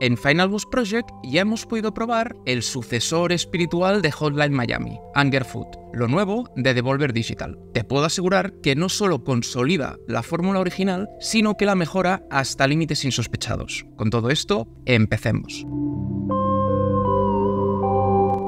En Final Boss Project ya hemos podido probar el sucesor espiritual de Hotline Miami, Angerfoot, lo nuevo de Devolver Digital. Te puedo asegurar que no solo consolida la fórmula original, sino que la mejora hasta límites insospechados. Con todo esto, empecemos.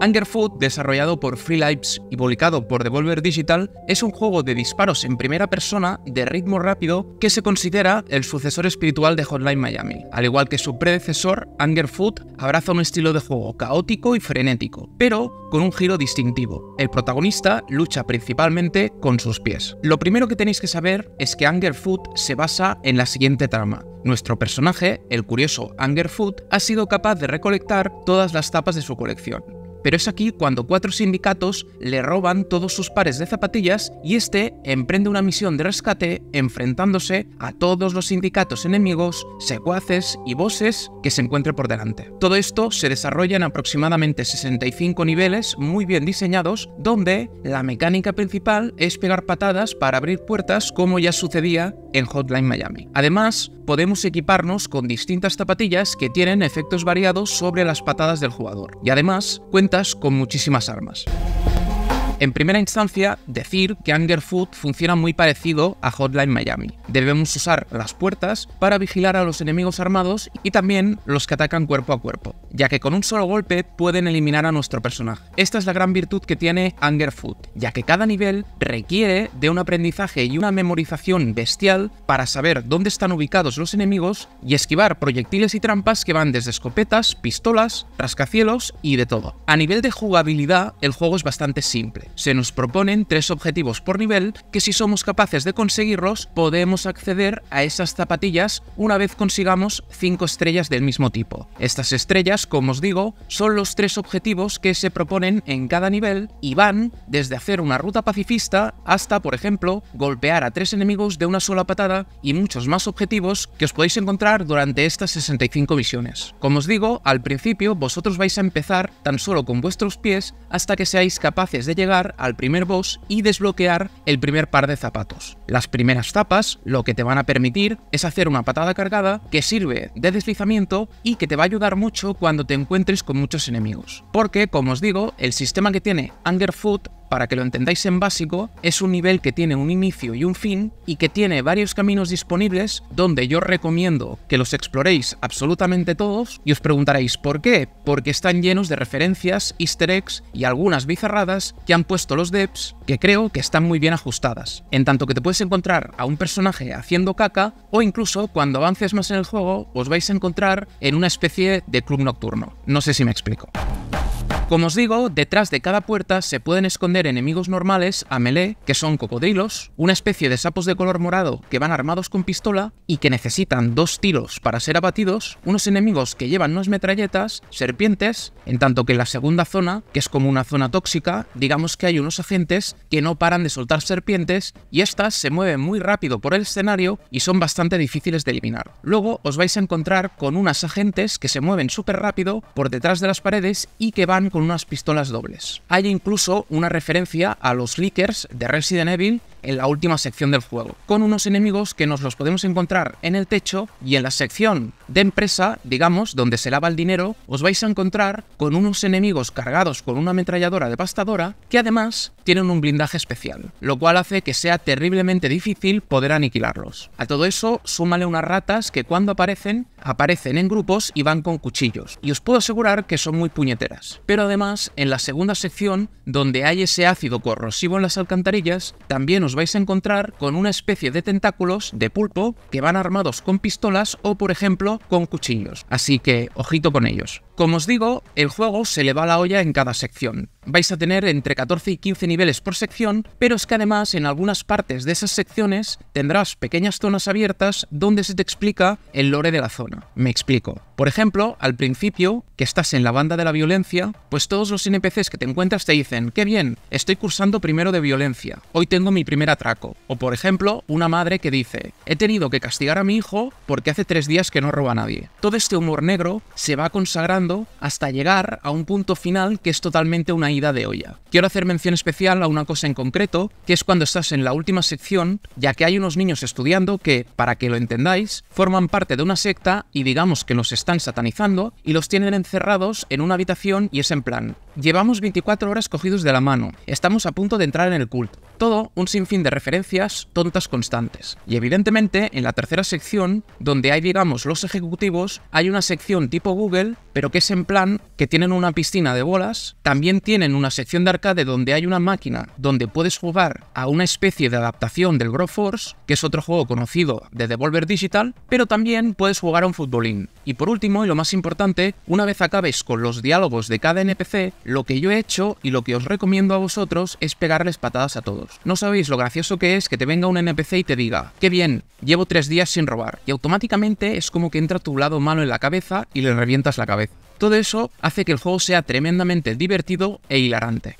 Angerfoot, desarrollado por Free Lives y publicado por Devolver Digital, es un juego de disparos en primera persona de ritmo rápido que se considera el sucesor espiritual de Hotline Miami. Al igual que su predecesor, Angerfoot abraza un estilo de juego caótico y frenético, pero con un giro distintivo. El protagonista lucha principalmente con sus pies. Lo primero que tenéis que saber es que Angerfoot se basa en la siguiente trama. Nuestro personaje, el curioso Angerfoot, ha sido capaz de recolectar todas las tapas de su colección pero es aquí cuando cuatro sindicatos le roban todos sus pares de zapatillas y este emprende una misión de rescate enfrentándose a todos los sindicatos enemigos, secuaces y bosses que se encuentre por delante. Todo esto se desarrolla en aproximadamente 65 niveles muy bien diseñados donde la mecánica principal es pegar patadas para abrir puertas como ya sucedía en Hotline Miami. Además, podemos equiparnos con distintas zapatillas que tienen efectos variados sobre las patadas del jugador. Y además, cuenta con muchísimas armas. En primera instancia, decir que Anger funciona muy parecido a Hotline Miami. Debemos usar las puertas para vigilar a los enemigos armados y también los que atacan cuerpo a cuerpo, ya que con un solo golpe pueden eliminar a nuestro personaje. Esta es la gran virtud que tiene Anger ya que cada nivel requiere de un aprendizaje y una memorización bestial para saber dónde están ubicados los enemigos y esquivar proyectiles y trampas que van desde escopetas, pistolas, rascacielos y de todo. A nivel de jugabilidad, el juego es bastante simple se nos proponen tres objetivos por nivel que si somos capaces de conseguirlos podemos acceder a esas zapatillas una vez consigamos cinco estrellas del mismo tipo. Estas estrellas, como os digo, son los tres objetivos que se proponen en cada nivel y van desde hacer una ruta pacifista hasta, por ejemplo, golpear a tres enemigos de una sola patada y muchos más objetivos que os podéis encontrar durante estas 65 misiones. Como os digo, al principio vosotros vais a empezar tan solo con vuestros pies hasta que seáis capaces de llegar al primer boss y desbloquear el primer par de zapatos. Las primeras zapas lo que te van a permitir es hacer una patada cargada que sirve de deslizamiento y que te va a ayudar mucho cuando te encuentres con muchos enemigos. Porque, como os digo, el sistema que tiene Angerfoot para que lo entendáis en básico, es un nivel que tiene un inicio y un fin y que tiene varios caminos disponibles donde yo recomiendo que los exploréis absolutamente todos y os preguntaréis por qué, porque están llenos de referencias, easter eggs y algunas bizarradas que han puesto los devs que creo que están muy bien ajustadas, en tanto que te puedes encontrar a un personaje haciendo caca o incluso cuando avances más en el juego os vais a encontrar en una especie de club nocturno. No sé si me explico. Como os digo, detrás de cada puerta se pueden esconder enemigos normales a melee, que son cocodrilos, una especie de sapos de color morado que van armados con pistola y que necesitan dos tiros para ser abatidos, unos enemigos que llevan unas metralletas, serpientes, en tanto que en la segunda zona, que es como una zona tóxica, digamos que hay unos agentes que no paran de soltar serpientes y estas se mueven muy rápido por el escenario y son bastante difíciles de eliminar. Luego os vais a encontrar con unas agentes que se mueven súper rápido por detrás de las paredes y que van con unas pistolas dobles. Hay incluso una referencia a los leakers de Resident Evil en la última sección del juego, con unos enemigos que nos los podemos encontrar en el techo y en la sección de empresa, digamos, donde se lava el dinero, os vais a encontrar con unos enemigos cargados con una ametralladora devastadora que además tienen un blindaje especial, lo cual hace que sea terriblemente difícil poder aniquilarlos. A todo eso, súmale unas ratas que cuando aparecen, aparecen en grupos y van con cuchillos, y os puedo asegurar que son muy puñeteras. Pero además, en la segunda sección, donde hay ese ácido corrosivo en las alcantarillas, también os vais a encontrar con una especie de tentáculos de pulpo que van armados con pistolas o por ejemplo con cuchillos. Así que ojito con ellos. Como os digo, el juego se le va la olla en cada sección. Vais a tener entre 14 y 15 niveles por sección, pero es que además en algunas partes de esas secciones tendrás pequeñas zonas abiertas donde se te explica el lore de la zona. Me explico. Por ejemplo, al principio, que estás en la banda de la violencia, pues todos los NPCs que te encuentras te dicen, qué bien, estoy cursando primero de violencia, hoy tengo mi primer atraco. O por ejemplo, una madre que dice, he tenido que castigar a mi hijo porque hace tres días que no roba a nadie. Todo este humor negro se va consagrando hasta llegar a un punto final que es totalmente una ida de olla. Quiero hacer mención especial a una cosa en concreto, que es cuando estás en la última sección, ya que hay unos niños estudiando que, para que lo entendáis, forman parte de una secta y digamos que los están satanizando y los tienen encerrados en una habitación y es en plan, llevamos 24 horas cogidos de la mano, estamos a punto de entrar en el culto, todo, un sinfín de referencias tontas constantes. Y evidentemente, en la tercera sección, donde hay, digamos, los ejecutivos, hay una sección tipo Google, pero que es en plan que tienen una piscina de bolas, también tienen una sección de arcade donde hay una máquina donde puedes jugar a una especie de adaptación del Grow Force, que es otro juego conocido de Devolver Digital, pero también puedes jugar a un futbolín. Y por último, y lo más importante, una vez acabes con los diálogos de cada NPC, lo que yo he hecho y lo que os recomiendo a vosotros es pegarles patadas a todos. No sabéis lo gracioso que es que te venga un NPC y te diga, qué bien, llevo tres días sin robar. Y automáticamente es como que entra tu lado malo en la cabeza y le revientas la cabeza. Todo eso hace que el juego sea tremendamente divertido e hilarante.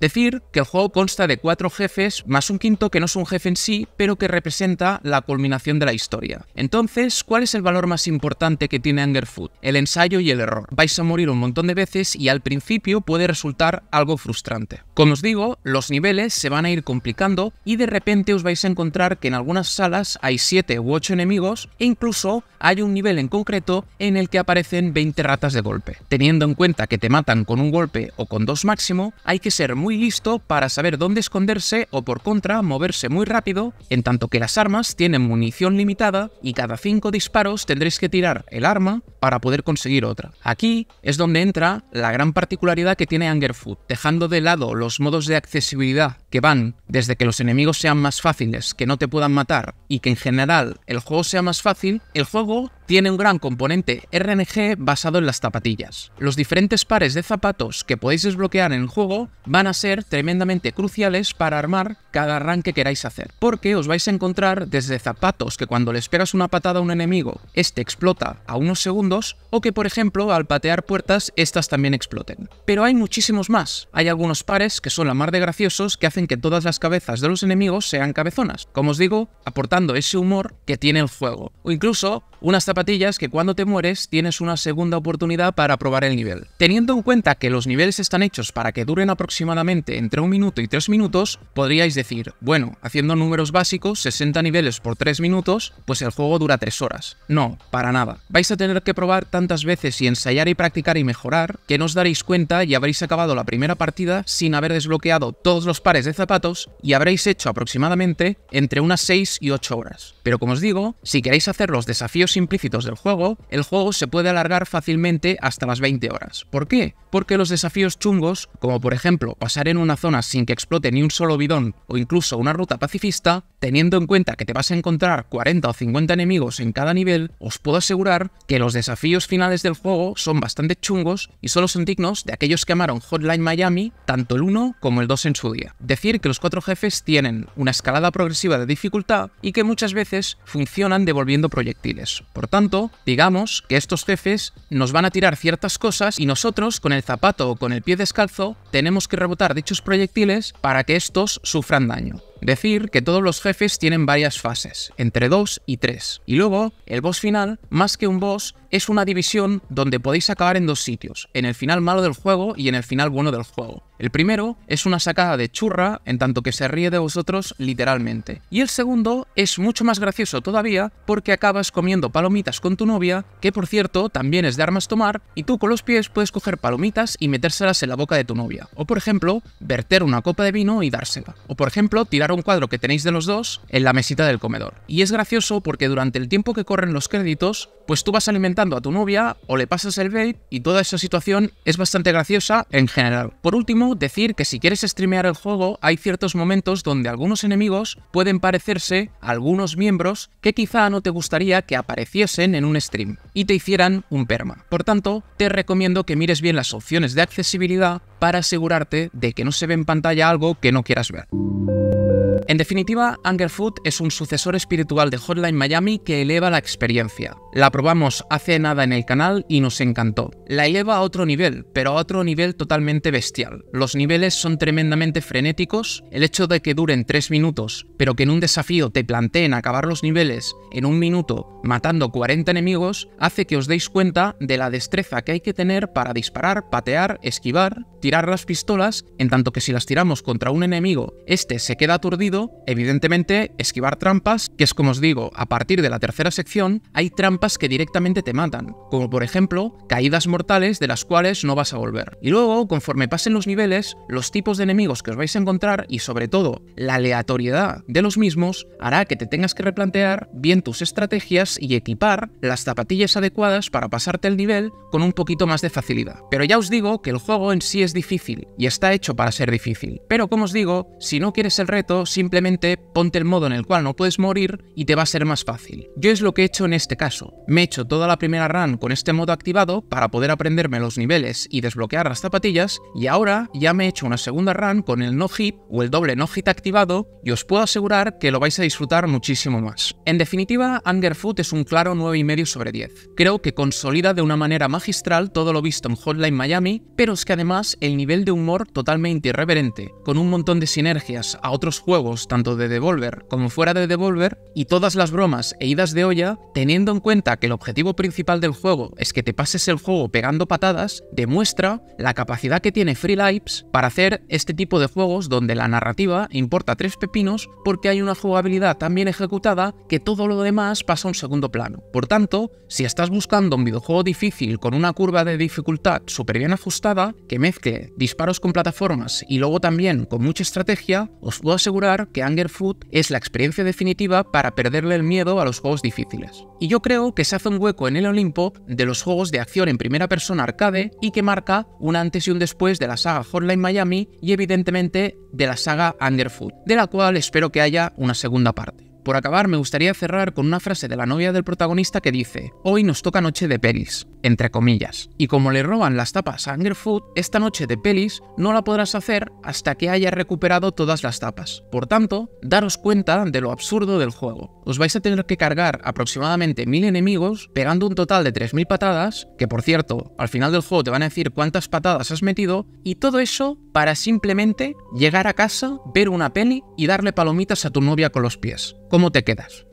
Decir que el juego consta de cuatro jefes más un quinto que no es un jefe en sí, pero que representa la culminación de la historia. Entonces, ¿cuál es el valor más importante que tiene angerfoot El ensayo y el error. Vais a morir un montón de veces y al principio puede resultar algo frustrante. Como os digo, los niveles se van a ir complicando y de repente os vais a encontrar que en algunas salas hay 7 u 8 enemigos e incluso hay un nivel en concreto en el que aparecen 20 ratas de golpe. Teniendo en cuenta que te matan con un golpe o con dos máximo, hay que ser muy listo para saber dónde esconderse o por contra moverse muy rápido, en tanto que las armas tienen munición limitada y cada cinco disparos tendréis que tirar el arma para poder conseguir otra. Aquí es donde entra la gran particularidad que tiene Angerfoot, dejando de lado los modos de accesibilidad que van desde que los enemigos sean más fáciles, que no te puedan matar y que en general el juego sea más fácil, el juego tiene un gran componente RNG basado en las zapatillas. Los diferentes pares de zapatos que podéis desbloquear en el juego van a ser tremendamente cruciales para armar cada rank que queráis hacer, porque os vais a encontrar desde zapatos que cuando le esperas una patada a un enemigo, este explota a unos segundos, o que por ejemplo al patear puertas estas también exploten. Pero hay muchísimos más. Hay algunos pares que son la mar de graciosos que hacen que todas las cabezas de los enemigos sean cabezonas, como os digo, aportando ese humor que tiene el juego. O incluso unas que cuando te mueres tienes una segunda oportunidad para probar el nivel. Teniendo en cuenta que los niveles están hechos para que duren aproximadamente entre un minuto y tres minutos, podríais decir, bueno, haciendo números básicos, 60 niveles por tres minutos, pues el juego dura tres horas. No, para nada. Vais a tener que probar tantas veces y ensayar y practicar y mejorar, que no os daréis cuenta y habréis acabado la primera partida sin haber desbloqueado todos los pares de zapatos y habréis hecho aproximadamente entre unas 6 y 8 horas. Pero como os digo, si queréis hacer los desafíos simplificados, del juego, el juego se puede alargar fácilmente hasta las 20 horas. ¿Por qué? Porque los desafíos chungos, como por ejemplo pasar en una zona sin que explote ni un solo bidón o incluso una ruta pacifista, teniendo en cuenta que te vas a encontrar 40 o 50 enemigos en cada nivel, os puedo asegurar que los desafíos finales del juego son bastante chungos y solo son dignos de aquellos que amaron Hotline Miami, tanto el 1 como el 2 en su día. Decir que los cuatro jefes tienen una escalada progresiva de dificultad y que muchas veces funcionan devolviendo proyectiles. Por tanto, digamos que estos jefes nos van a tirar ciertas cosas y nosotros, con el zapato o con el pie descalzo, tenemos que rebotar dichos proyectiles para que estos sufran daño. Decir que todos los jefes tienen varias fases, entre 2 y 3. Y luego, el boss final, más que un boss, es una división donde podéis acabar en dos sitios, en el final malo del juego y en el final bueno del juego. El primero es una sacada de churra, en tanto que se ríe de vosotros literalmente. Y el segundo es mucho más gracioso todavía porque acabas comiendo palomitas con tu novia, que por cierto también es de armas tomar, y tú con los pies puedes coger palomitas y metérselas en la boca de tu novia. O por ejemplo, verter una copa de vino y dársela. O por ejemplo, tirar un cuadro que tenéis de los dos en la mesita del comedor. Y es gracioso porque durante el tiempo que corren los créditos, pues tú vas alimentando a tu novia o le pasas el vape y toda esa situación es bastante graciosa en general. Por último, decir que si quieres streamear el juego, hay ciertos momentos donde algunos enemigos pueden parecerse a algunos miembros que quizá no te gustaría que apareciesen en un stream y te hicieran un perma. Por tanto, te recomiendo que mires bien las opciones de accesibilidad para asegurarte de que no se ve en pantalla algo que no quieras ver. En definitiva, Angerfoot es un sucesor espiritual de Hotline Miami que eleva la experiencia. La probamos hace nada en el canal y nos encantó. La eleva a otro nivel, pero a otro nivel totalmente bestial. Los niveles son tremendamente frenéticos, el hecho de que duren 3 minutos, pero que en un desafío te planteen acabar los niveles en un minuto matando 40 enemigos, hace que os deis cuenta de la destreza que hay que tener para disparar, patear, esquivar, tirar las pistolas, en tanto que si las tiramos contra un enemigo, este se queda aturdido evidentemente, esquivar trampas, que es como os digo, a partir de la tercera sección, hay trampas que directamente te matan, como por ejemplo, caídas mortales de las cuales no vas a volver. Y luego, conforme pasen los niveles, los tipos de enemigos que os vais a encontrar y sobre todo la aleatoriedad de los mismos hará que te tengas que replantear bien tus estrategias y equipar las zapatillas adecuadas para pasarte el nivel con un poquito más de facilidad. Pero ya os digo que el juego en sí es difícil y está hecho para ser difícil. Pero como os digo, si no quieres el reto, si simplemente ponte el modo en el cual no puedes morir y te va a ser más fácil. Yo es lo que he hecho en este caso. Me he hecho toda la primera run con este modo activado para poder aprenderme los niveles y desbloquear las zapatillas y ahora ya me he hecho una segunda run con el no hit o el doble no hit activado y os puedo asegurar que lo vais a disfrutar muchísimo más. En definitiva, Anger es un claro 9,5 sobre 10. Creo que consolida de una manera magistral todo lo visto en Hotline Miami, pero es que además el nivel de humor totalmente irreverente, con un montón de sinergias a otros juegos tanto de Devolver como fuera de Devolver, y todas las bromas e idas de olla, teniendo en cuenta que el objetivo principal del juego es que te pases el juego pegando patadas, demuestra la capacidad que tiene Free Lives para hacer este tipo de juegos donde la narrativa importa tres pepinos porque hay una jugabilidad tan bien ejecutada que todo lo demás pasa a un segundo plano. Por tanto, si estás buscando un videojuego difícil con una curva de dificultad súper bien ajustada, que mezcle disparos con plataformas y luego también con mucha estrategia, os puedo asegurar que Anger Food es la experiencia definitiva para perderle el miedo a los juegos difíciles. Y yo creo que se hace un hueco en el Olimpo de los juegos de acción en primera persona arcade y que marca un antes y un después de la saga Hotline Miami y evidentemente de la saga Anger de la cual espero que haya una segunda parte. Por acabar, me gustaría cerrar con una frase de la novia del protagonista que dice, hoy nos toca noche de pelis, entre comillas. Y como le roban las tapas a Angerfoot, esta noche de pelis no la podrás hacer hasta que haya recuperado todas las tapas. Por tanto, daros cuenta de lo absurdo del juego os vais a tener que cargar aproximadamente 1000 enemigos, pegando un total de 3000 patadas, que por cierto, al final del juego te van a decir cuántas patadas has metido, y todo eso para simplemente llegar a casa, ver una peli y darle palomitas a tu novia con los pies. ¿Cómo te quedas?